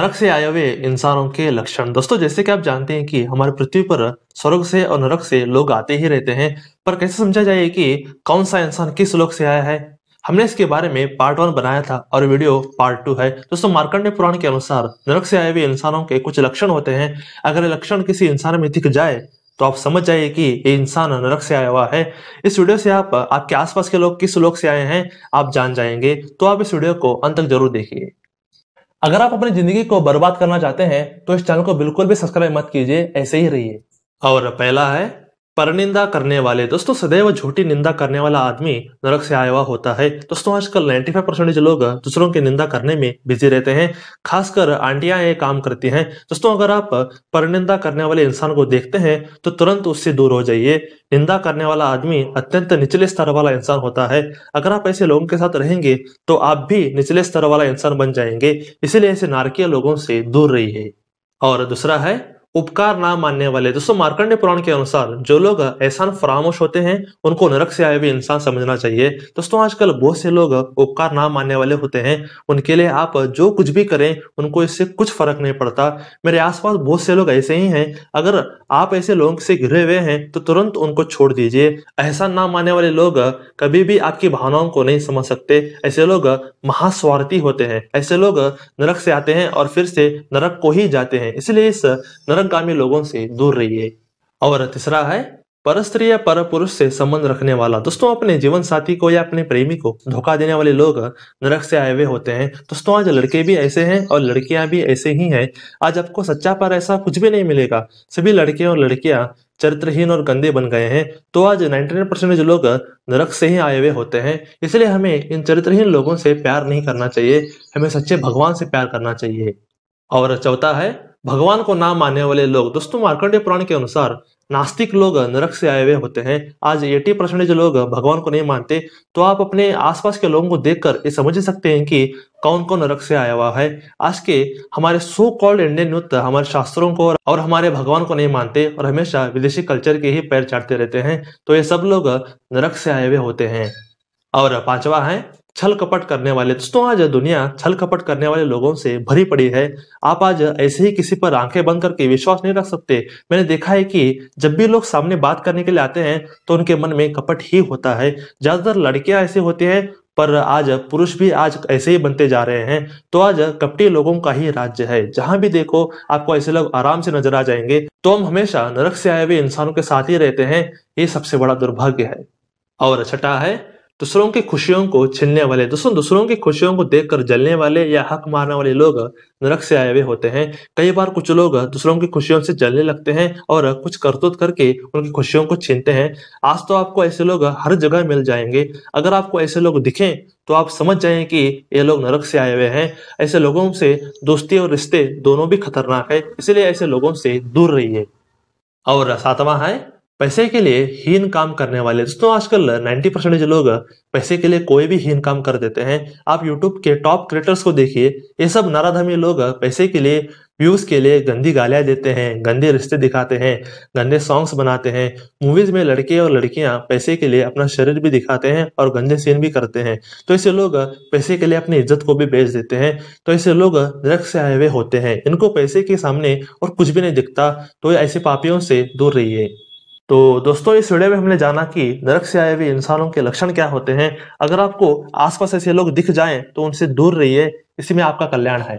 नरक से आए हुए इंसानों के लक्षण दोस्तों जैसे कि आप जानते हैं कि हमारे पृथ्वी पर स्वर्ग से और नरक से लोग आते ही रहते हैं पर कैसे समझा जाए कि कौन सा इंसान किस लोक से आया है हमने इसके बारे में पार्ट वन बनाया था और वीडियो पार्ट टू है दोस्तों मार्कंडे पुराण के अनुसार नरक से आए हुए इंसानों के कुछ लक्षण होते हैं अगर लक्षण किसी इंसान में दिख जाए तो आप समझ जाइए कि ये इंसान नरक से आया हुआ है इस वीडियो से आप आपके आसपास के लोग किस लोग से आए हैं आप जान जाएंगे तो आप इस वीडियो को अंत तक जरूर देखिए अगर आप अपनी जिंदगी को बर्बाद करना चाहते हैं तो इस चैनल को बिल्कुल भी सब्सक्राइब मत कीजिए ऐसे ही रहिए और पहला है परनिंदा करने वाले दोस्तों सदैव झूठी निंदा करने वाला आदमी नरक से आया हुआ होता है दोस्तों आजकल 95 परसेंटेज लोग दूसरों की निंदा करने में बिजी रहते हैं खासकर आंटियां ये काम करती हैं दोस्तों अगर आप परनिंदा करने वाले इंसान को देखते हैं तो तुरंत उससे दूर हो जाइए निंदा करने वाला आदमी अत्यंत निचले स्तर वाला इंसान होता है अगर आप ऐसे लोगों के साथ रहेंगे तो आप भी निचले स्तर वाला इंसान बन जाएंगे इसीलिए ऐसे नारकीय लोगों से दूर रहिए और दूसरा है उपकार ना मानने वाले दोस्तों मार्कंडे पुराण के अनुसार जो लोग एहसान फरामोश होते हैं उनको नरक से आए हुए इंसान समझना चाहिए दोस्तों आजकल बहुत से लोग उपकार ना मानने वाले होते हैं उनके लिए आप जो कुछ भी करें उनको इससे कुछ फर्क नहीं पड़ता मेरे आसपास बहुत से लोग ऐसे ही हैं अगर आप ऐसे लोगों से घिरे हुए हैं तो तुरंत उनको छोड़ दीजिए एहसान ना मानने वाले लोग कभी भी आपकी भावनाओं को नहीं समझ सकते ऐसे लोग महास्वार्थी होते हैं ऐसे लोग नरक से आते हैं और फिर से नरक को ही जाते हैं इसलिए इस नरक परगामी लोगों से दूर रहिए और तीसरा है पर स्त्री या पर पुरुष से संबंध रखने वाला दोस्तों अपने जीवन साथी को या अपने प्रेमी को धोखा देने वाले लोग नरक से आए हुए होते हैं दोस्तों आज लड़के भी ऐसे हैं और लड़कियां भी ऐसे ही हैं आज आपको सच्चा पर ऐसा कुछ भी नहीं मिलेगा सभी लड़के और लड़कियां चरित्रहीन और गंदे बन गए हैं तो आज नाइन परसेंट लोग नरक से ही आए हुए होते हैं इसलिए हमें इन चरित्रहीन लोगों से प्यार नहीं करना चाहिए हमें सच्चे भगवान से प्यार करना चाहिए और चौथा है भगवान को ना मानने वाले लोग दोस्तों मार्कंडेय पुराण के अनुसार नास्तिक लोग नरक से आए हुए होते हैं आज एटी परसेंटेज लोग भगवान को नहीं मानते तो आप अपने आसपास के लोगों को देखकर ये समझ सकते हैं कि कौन कौन नरक से आया हुआ है आज के हमारे सो कॉल्ड इंडियन यूथ हमारे शास्त्रों को और हमारे भगवान को नहीं मानते और हमेशा विदेशी कल्चर के ही पैर चाटते रहते हैं तो ये सब लोग नरक से आए हुए होते हैं और पांचवा है छल कपट करने वाले दोस्तों आज दुनिया छल कपट करने वाले लोगों से भरी पड़ी है आप आज ऐसे ही किसी पर आंखें बंद करके विश्वास नहीं रख सकते मैंने देखा है कि जब भी लोग सामने बात करने के लिए आते हैं तो उनके मन में कपट ही होता है ज्यादातर लड़कियां ऐसे होती है पर आज पुरुष भी आज ऐसे ही बनते जा रहे हैं तो आज कपटी लोगों का ही राज्य है जहां भी देखो आपको ऐसे लोग आराम से नजर आ जाएंगे तो हम हमेशा नरक से आए हुए इंसानों के साथ ही रहते हैं ये सबसे बड़ा दुर्भाग्य है और छठा है दूसरों की खुशियों को छीनने वाले दूसरों दूसरों की खुशियों को देखकर जलने वाले या हक मारने वाले लोग नरक से आए हुए होते हैं कई बार कुछ लोग दूसरों की खुशियों से जलने लगते हैं और कुछ करतूत करके उनकी खुशियों को छीनते हैं आज तो आपको ऐसे लोग हर जगह मिल जाएंगे अगर आपको ऐसे लोग दिखें तो आप समझ जाएं कि ये लोग नरक से आए हुए हैं ऐसे लोगों से दोस्ती और रिश्ते दोनों भी खतरनाक है इसलिए ऐसे लोगों से दूर रहिए और सातवां है पैसे के लिए हीन काम करने वाले दोस्तों आजकल 90 परसेंटेज लोग पैसे के लिए कोई भी हीन काम कर देते हैं आप यूट्यूब के टॉप क्रिएटर्स को देखिए ये सब नाराधमी लोग पैसे के लिए व्यूज के लिए गंदी गालियां देते हैं गंदे रिश्ते दिखाते हैं गंदे सॉन्ग्स बनाते हैं मूवीज में लड़के और लड़कियां पैसे के लिए अपना शरीर भी दिखाते हैं और गंदे सीन भी करते हैं तो ऐसे लोग पैसे के लिए अपनी इज्जत को भी बेच देते हैं तो ऐसे लोग ड्रग से आए हुए होते हैं इनको पैसे के सामने और कुछ भी नहीं दिखता तो ऐसे पापियों से दूर रहिए तो दोस्तों इस वीडियो में हमने जाना कि नरक से आए हुए इंसानों के लक्षण क्या होते हैं अगर आपको आसपास ऐसे लोग दिख जाएं तो उनसे दूर रहिए इसी में आपका कल्याण है